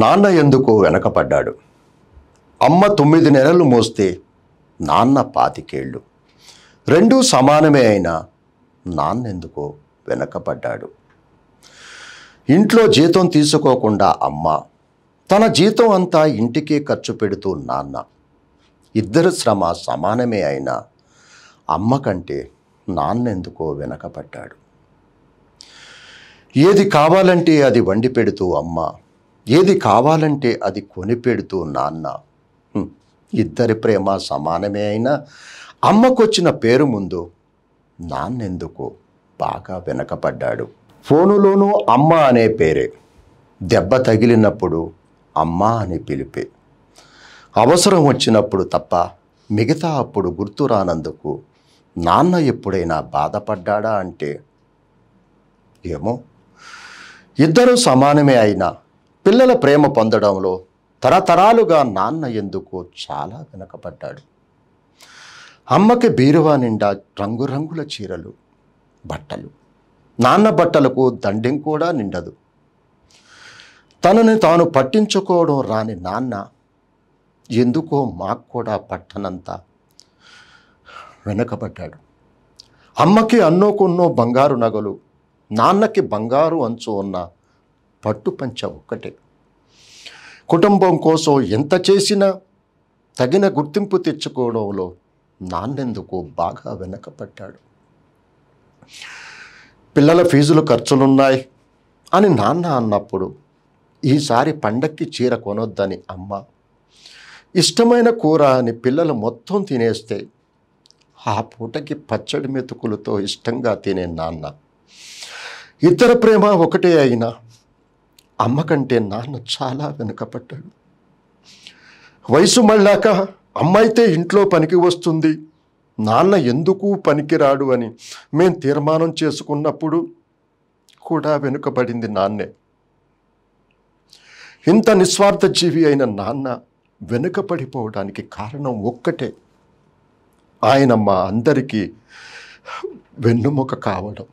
నాన్న ఎందుకో వెనకపడ్డాడు అమ్మ తొమ్మిది నెలలు మోస్తే నాన్న పాతికేళ్ళు రెండూ సమానమే అయినా నాన్నెందుకో వెనకపడ్డాడు ఇంట్లో జీతం తీసుకోకుండా అమ్మ తన జీతం అంతా ఇంటికే ఖర్చు పెడుతూ నాన్న ఇద్దరు శ్రమ సమానమే అయినా అమ్మ కంటే నాన్నెందుకో వెనకపడ్డాడు ఏది కావాలంటే అది వండి పెడుతూ అమ్మ ఏది కావాలంటే అది కొనిపెడుతూ నాన్న ఇద్దరి ప్రేమ సమానమే అయినా అమ్మకొచ్చిన పేరు ముందు నాన్నెందుకు బాగా వెనకపడ్డాడు ఫోనులోనూ అమ్మ అనే పేరే దెబ్బ తగిలినప్పుడు అమ్మ అని పిలిపే అవసరం వచ్చినప్పుడు తప్ప మిగతా అప్పుడు గుర్తు రానందుకు నాన్న ఎప్పుడైనా బాధపడ్డా అంటే ఏమో ఇద్దరూ సమానమే అయినా పిల్లల ప్రేమ పొందడంలో తరతరాలుగా నాన్న ఎందుకు చాలా వెనకబడ్డాడు అమ్మకి బీరువా నిండా రంగురంగుల చీరలు బట్టలు నాన్న బట్టలకు దండెం కూడా నిండదు తనని తాను పట్టించుకోవడం రాని నాన్న ఎందుకో మాకు కూడా పట్టనంత వెనకబడ్డాడు అమ్మకి అన్నోకున్నో బంగారు నగలు నాన్నకి బంగారు అంచు ఉన్న పట్టుపంచ ఒక్కటే కుటుంబం కోసం ఎంత చేసినా తగిన గుర్తింపు తెచ్చుకోవడంలో నాన్నెందుకు బాగా వెనకపడ్డాడు పిల్లల ఫీజులు ఖర్చులున్నాయి అని నాన్న అన్నప్పుడు ఈసారి పండక్కి చీర కొనొద్దని అమ్మ ఇష్టమైన కూర అని పిల్లలు మొత్తం తినేస్తే ఆ పూటకి పచ్చడి మెతుకులతో ఇష్టంగా తినే నాన్న ఇతర ప్రేమ ఒకటే అయినా అమ్మ కంటే నాన్న చాలా వెనుకపడ్డాడు వయసు మళ్ళాక అమ్మ అయితే ఇంట్లో పనికి వస్తుంది నాన్న ఎందుకు పనికిరాడు అని మేము తీర్మానం చేసుకున్నప్పుడు కూడా వెనుకబడింది నాన్నే ఇంత నిస్వార్థ జీవి అయిన నాన్న వెనుకపడిపోవడానికి కారణం ఒక్కటే ఆయన మా అందరికీ వెన్నుముక కావడం